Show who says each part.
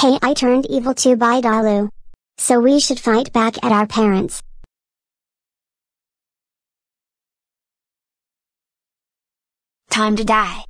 Speaker 1: Hey I turned evil too by Dalu. So we should fight back at our parents. Time to die.